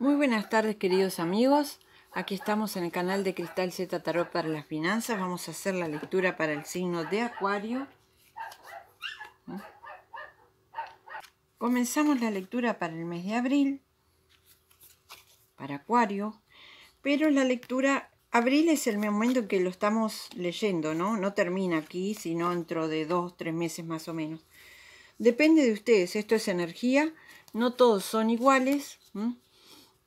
Muy buenas tardes queridos amigos, aquí estamos en el canal de Cristal Z Tarot para las Finanzas, vamos a hacer la lectura para el signo de Acuario. Comenzamos la lectura para el mes de abril, para Acuario, pero la lectura, abril es el momento en que lo estamos leyendo, ¿no? No termina aquí, sino dentro de dos, tres meses más o menos. Depende de ustedes, esto es energía, no todos son iguales,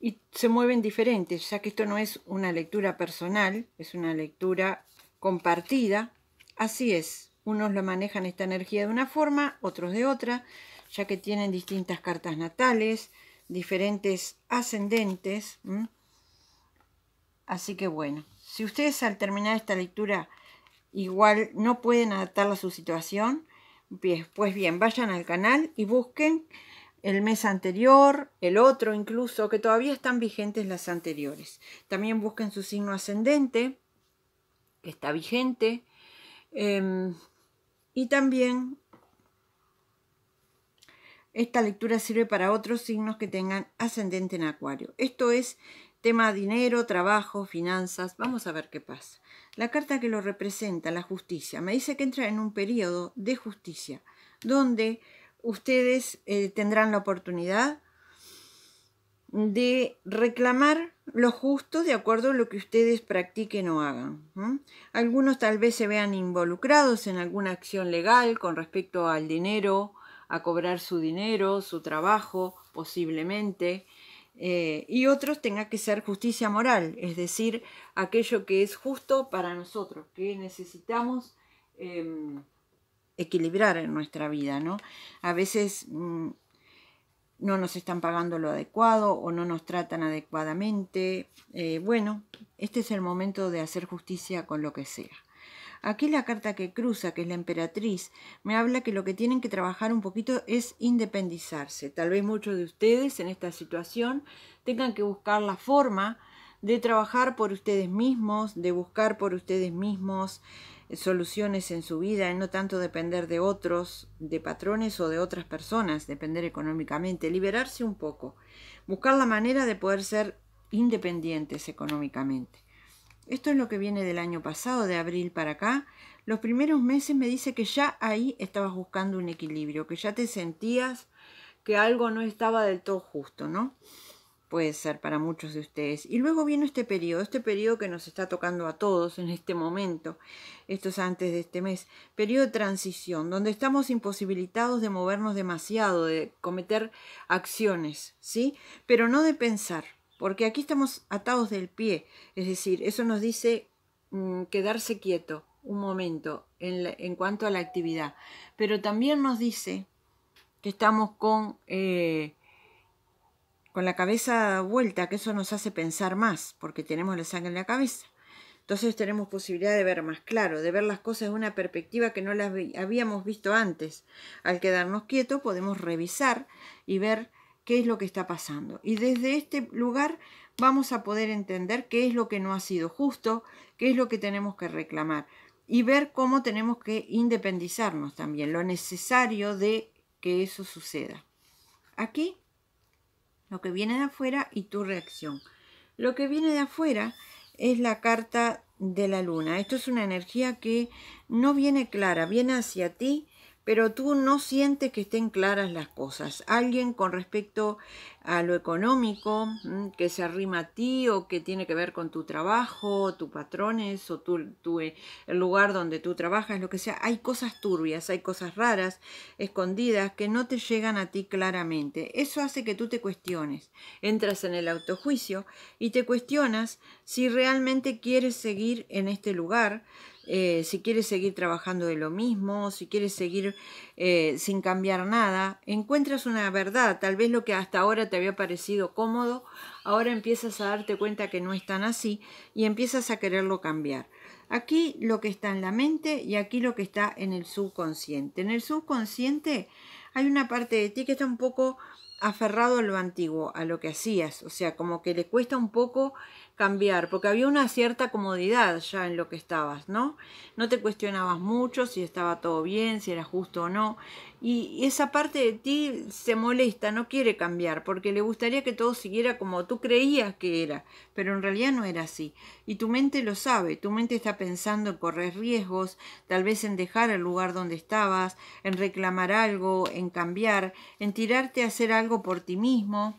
y se mueven diferentes, ya que esto no es una lectura personal, es una lectura compartida. Así es, unos lo manejan esta energía de una forma, otros de otra, ya que tienen distintas cartas natales, diferentes ascendentes. Así que bueno, si ustedes al terminar esta lectura igual no pueden adaptarla a su situación, pues, pues bien, vayan al canal y busquen el mes anterior, el otro incluso, que todavía están vigentes las anteriores. También busquen su signo ascendente, que está vigente. Em, y también esta lectura sirve para otros signos que tengan ascendente en acuario. Esto es tema dinero, trabajo, finanzas. Vamos a ver qué pasa. La carta que lo representa, la justicia, me dice que entra en un periodo de justicia, donde ustedes eh, tendrán la oportunidad de reclamar lo justo de acuerdo a lo que ustedes practiquen o hagan. Algunos tal vez se vean involucrados en alguna acción legal con respecto al dinero, a cobrar su dinero, su trabajo, posiblemente, eh, y otros tenga que ser justicia moral, es decir, aquello que es justo para nosotros, que necesitamos em, equilibrar en nuestra vida, ¿no? A veces mm, no nos están pagando lo adecuado o no nos tratan adecuadamente. Eh, bueno, este es el momento de hacer justicia con lo que sea. Aquí la carta que cruza, que es la emperatriz, me habla que lo que tienen que trabajar un poquito es independizarse. Tal vez muchos de ustedes en esta situación tengan que buscar la forma de trabajar por ustedes mismos, de buscar por ustedes mismos eh, soluciones en su vida, no tanto depender de otros, de patrones o de otras personas, depender económicamente, liberarse un poco, buscar la manera de poder ser independientes económicamente. Esto es lo que viene del año pasado, de abril para acá. Los primeros meses me dice que ya ahí estabas buscando un equilibrio, que ya te sentías que algo no estaba del todo justo, ¿no? puede ser para muchos de ustedes. Y luego viene este periodo, este periodo que nos está tocando a todos en este momento, esto es antes de este mes, periodo de transición, donde estamos imposibilitados de movernos demasiado, de cometer acciones, ¿sí? Pero no de pensar, porque aquí estamos atados del pie, es decir, eso nos dice mm, quedarse quieto un momento en, cuanto a la actividad, pero también nos dice que estamos con... Eh, con la cabeza vuelta, que eso nos hace pensar más, porque tenemos la sangre en la cabeza. Entonces tenemos posibilidad de ver más claro, de ver las cosas de una perspectiva que no las habíamos visto antes. Al quedarnos quietos podemos revisar y ver qué es lo que está pasando. Y desde este lugar vamos a poder entender qué es lo que no ha sido justo, qué es lo que tenemos que reclamar y ver cómo tenemos que independizarnos también, lo necesario de que eso suceda. Aquí lo que viene de afuera y tu reacción. Lo que viene de afuera es la carta de la luna. Esto es una energía que no viene clara, viene hacia ti pero tú no sientes que estén claras las cosas. Alguien con respecto a lo económico mm, que se arrima a ti o que tiene que ver con tu trabajo, tus patrones o eh, el lugar donde tú trabajas, lo que sea. Hay cosas turbias, hay cosas raras, escondidas, que no te llegan a ti claramente. Eso hace que tú te cuestiones. Entras en el autojuicio y te cuestionas si realmente quieres seguir en este lugar, eh, si quieres seguir trabajando de lo mismo, si quieres seguir eh, sin cambiar nada, encuentras una verdad. Tal vez lo que hasta ahora te había parecido cómodo, ahora empiezas a darte cuenta que no es tan así y empiezas a quererlo cambiar. Aquí lo que está en la mente y aquí lo que está en el subconsciente. En el subconsciente hay una parte de ti que está un poco aferrado a lo antiguo, a lo que hacías, o sea, como que le cuesta un poco cambiar, porque había una cierta comodidad ya en lo que estabas, ¿no? No te cuestionabas mucho si estaba todo bien, si era justo o no, y esa parte de ti se molesta, no quiere cambiar, porque le gustaría que todo siguiera como tú creías que era, pero en realidad no era así. Y tu mente lo sabe, tu mente está pensando en correr riesgos, tal vez en dejar el lugar donde estabas, en reclamar algo, en cambiar, en tirarte a hacer algo por ti mismo.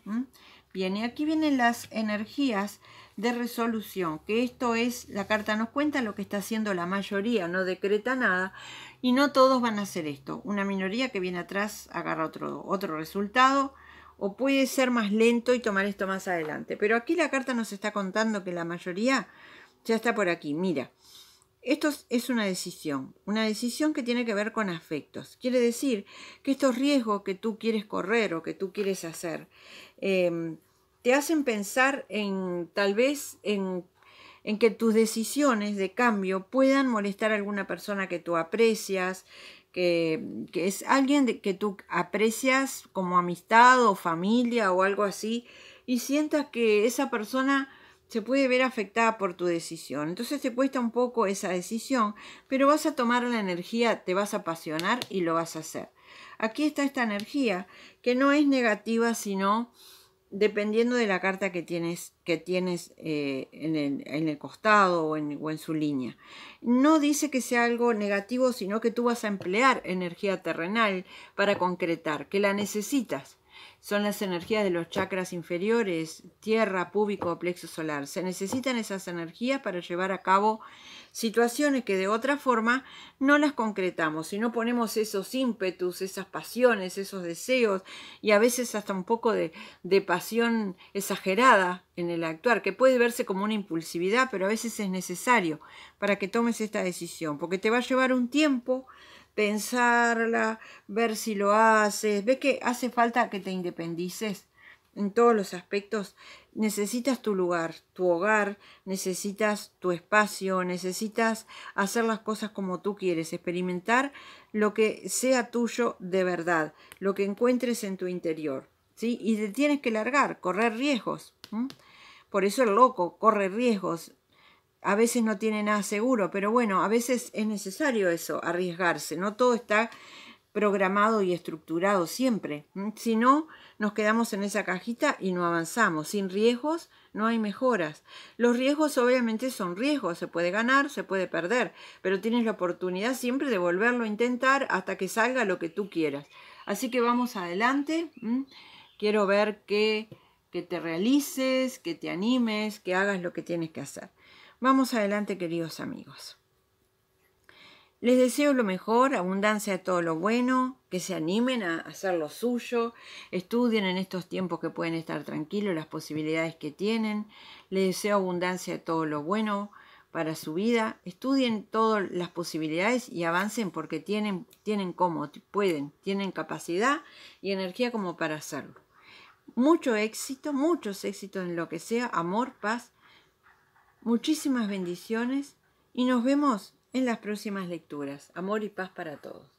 Bien, y aquí vienen las energías de resolución, que esto es, la carta nos cuenta lo que está haciendo la mayoría, no decreta nada, y no todos van a hacer esto. Una minoría que viene atrás agarra otro, otro resultado, o puede ser más lento y tomar esto más adelante. Pero aquí la carta nos está contando que la mayoría ya está por aquí. Mira, esto es una decisión, una decisión que tiene que ver con afectos. Quiere decir que estos riesgos que tú quieres correr o que tú quieres hacer, em, te hacen pensar en tal vez en, que tus decisiones de cambio puedan molestar a alguna persona que tú aprecias, que, es alguien que tú aprecias como amistad o familia o algo así, y sientas que esa persona se puede ver afectada por tu decisión. Entonces te cuesta un poco esa decisión, pero vas a tomar la energía, te vas a apasionar y lo vas a hacer. Aquí está esta energía, que no es negativa, sino dependiendo de la carta que tienes, que tienes eh, en, el, en, el, costado o en, su línea. No dice que sea algo negativo, sino que tú vas a emplear energía terrenal para concretar, que la necesitas son las energías de los chakras inferiores, tierra, púbico plexo solar. Se necesitan esas energías para llevar a cabo situaciones que de otra forma no las concretamos. Si no ponemos esos ímpetus, esas pasiones, esos deseos y a veces hasta un poco de, de pasión exagerada en el actuar, que puede verse como una impulsividad, pero a veces es necesario para que tomes esta decisión, porque te va a llevar un tiempo pensarla, ver si lo haces. ve que hace falta que te independices en todos los aspectos? Necesitas tu lugar, tu hogar, necesitas tu espacio, necesitas hacer las cosas como tú quieres, experimentar lo que sea tuyo de verdad, lo que encuentres en tu interior. ¿sí? Y te tienes que largar, correr riesgos. Por eso el loco corre riesgos, a veces no tiene nada seguro, pero bueno, a veces es necesario eso, arriesgarse, no todo está programado y estructurado siempre. Si no, nos quedamos en esa cajita y no avanzamos. Sin riesgos no hay mejoras. Los riesgos obviamente son riesgos, se puede ganar, se puede perder, pero tienes la oportunidad siempre de volverlo a intentar hasta que salga lo que tú quieras. Así que vamos adelante. Quiero ver que, que te realices, que te animes, que hagas lo que tienes que hacer. Vamos adelante, queridos amigos. Les deseo lo mejor, abundancia de todo lo bueno, que se animen a hacer lo suyo, estudien en estos tiempos que pueden estar tranquilos, las posibilidades que tienen. Les deseo abundancia de todo lo bueno para su vida. Estudien todas las posibilidades y avancen porque tienen, tienen cómo, pueden, tienen capacidad y energía como para hacerlo. Mucho éxito, muchos éxitos en lo que sea, amor, paz Muchísimas bendiciones y nos vemos en las próximas lecturas. Amor y paz para todos.